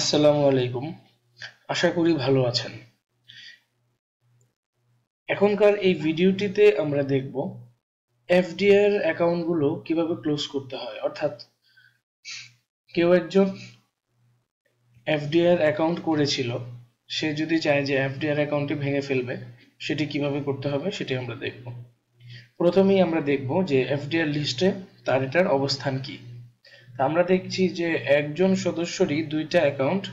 আসসালামু আলাইকুম আশা করি ভালো আছেন এখনকার এই ভিডিওটিতে আমরা দেখব এফডিআর অ্যাকাউন্টগুলো কিভাবে ক্লোজ করতে হয় অর্থাৎ কেউ একজন এফডিআর অ্যাকাউন্ট করেছিল সে যদি চায় যে এফডিআর অ্যাকাউন্টটি ভেঙে ফেলবে সেটি কিভাবে করতে হবে সেটি আমরা দেখব প্রথমেই আমরা দেখব যে এফডিআর লিস্টে তার এটার অবস্থান কী আমরা দেখছি যে একজন সদস্যরই দুইটা অ্যাকাউন্ট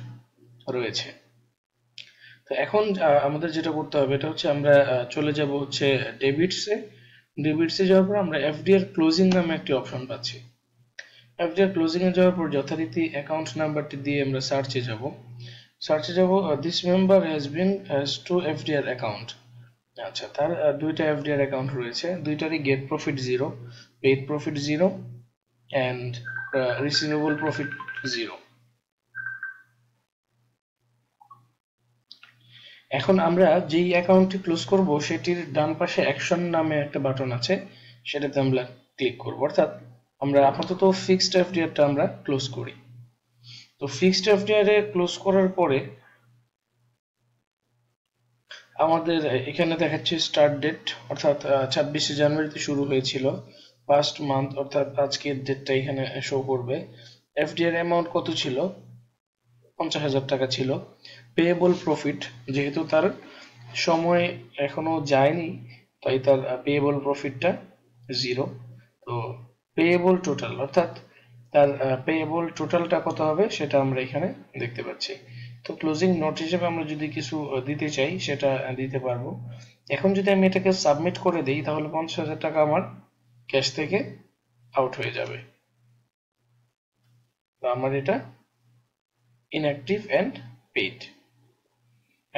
রয়েছে তো এখন আমাদের যেটা করতে হবে এটা হচ্ছে আমরা চলে যাব হচ্ছে ডেবিটসে ডেবিটসে যাওয়ার পর আমরা এফডিআর ক্লোজিং নামে একটি অপশন পাচ্ছি এফডিআর ক্লোজিং এ যাওয়ার পর যথারীতি অ্যাকাউন্ট নাম্বারটি দিয়ে আমরা সার্চে যাব সার্চে যাব this member has been has two FDR account আচ্ছা তার দুইটা এফডিআর অ্যাকাউন্ট রয়েছে দুইটারই get profit zero paid profit zero and uh, receivable profit zero. এখন আমরা যেই অ্যাকাউন্টটি ক্লোজ করব সেটির ডান পাশে অ্যাকশন নামে একটা বাটন আছে সেটাতে আমরা ক্লিক করব অর্থাৎ আমরা আপাতত ফিক্সড এফডিআরটা আমরা ক্লোজ করি তো ফিক্সড এফডিআর এ ক্লোজ করার পরে আমাদের এখানে দেখাচ্ছে স্টার্ট ডেট অর্থাৎ ছাব্বিশে জানুয়ারিতে শুরু হয়েছিল ফার্স্ট মান্থ অর্থাৎ আজকের ডেটটা এখানে শো করবে এফডিআর অ্যামাউন্ট কত ছিল পঞ্চাশ হাজার টাকা ছিল পেয়েবল প্রফিট যেহেতু তার সময় এখনো যায়নি তাই তার পেয়েবল প্রফিটটা জিরো তো পেয়েবল টোটাল অর্থাৎ তার পেয়েবল টোটালটা কত হবে সেটা আমরা এখানে দেখতে পাচ্ছি তো ক্লোজিং নোট হিসেবে আমরা যদি কিছু দিতে চাই সেটা দিতে পারবো এখন যদি আমি এটাকে সাবমিট করে দিই তাহলে পঞ্চাশ হাজার টাকা আমার ক্যাশ থেকে আউট হয়ে যাবে তো আমার এটা ইনঅ্যাক্টিভ অ্যান্ড পেইড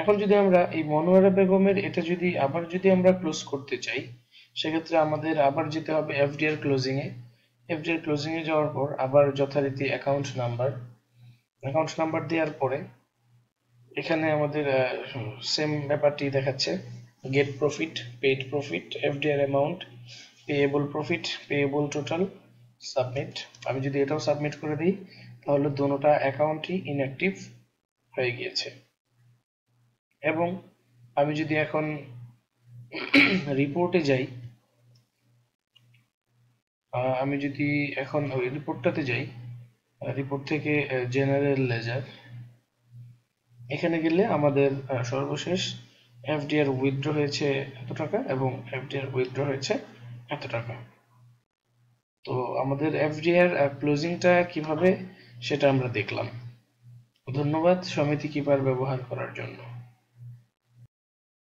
এখন যদি আমরা এই মনোয়ারা বেগমের এটা যদি আবার যদি আমরা ক্লোজ করতে চাই সেক্ষেত্রে আমাদের আবার যেতে হবে এফডিআর ক্লোজিংয়ে এফডিআর ক্লোজিংয়ে যাওয়ার পর আবার যথারীতি অ্যাকাউন্ট নাম্বার অ্যাকাউন্ট নাম্বার দেওয়ার পরে এখানে আমাদের সেম ব্যাপারটি দেখাচ্ছে get profit paid profit FDR amount payable profit payable total submit আমি যদি এটাও সাবমিট করে দিই তাহলে দোনোটা অ্যাকাউন্টই ইনঅ্যাক্টিভ হয়ে গিয়েছে এবং আমি যদি এখন রিপোর্টে যাই আমি যদি এখন ওই রিপোর্টটাতে যাই রিপোর্ট থেকে জেনারেল লেজার এখানে গেলে আমাদের সর্বশেষ এফডিআর উইথড্র হয়েছে এত টাকা এবং এফডিআর উইথড্র হয়েছে এত টাকা তো আমাদের এভরি ইয়ার ক্লোজিংটা কিভাবে সেটা আমরা দেখলাম ধন্যবাদ সমিতি কিপার ব্যবহার করার জন্য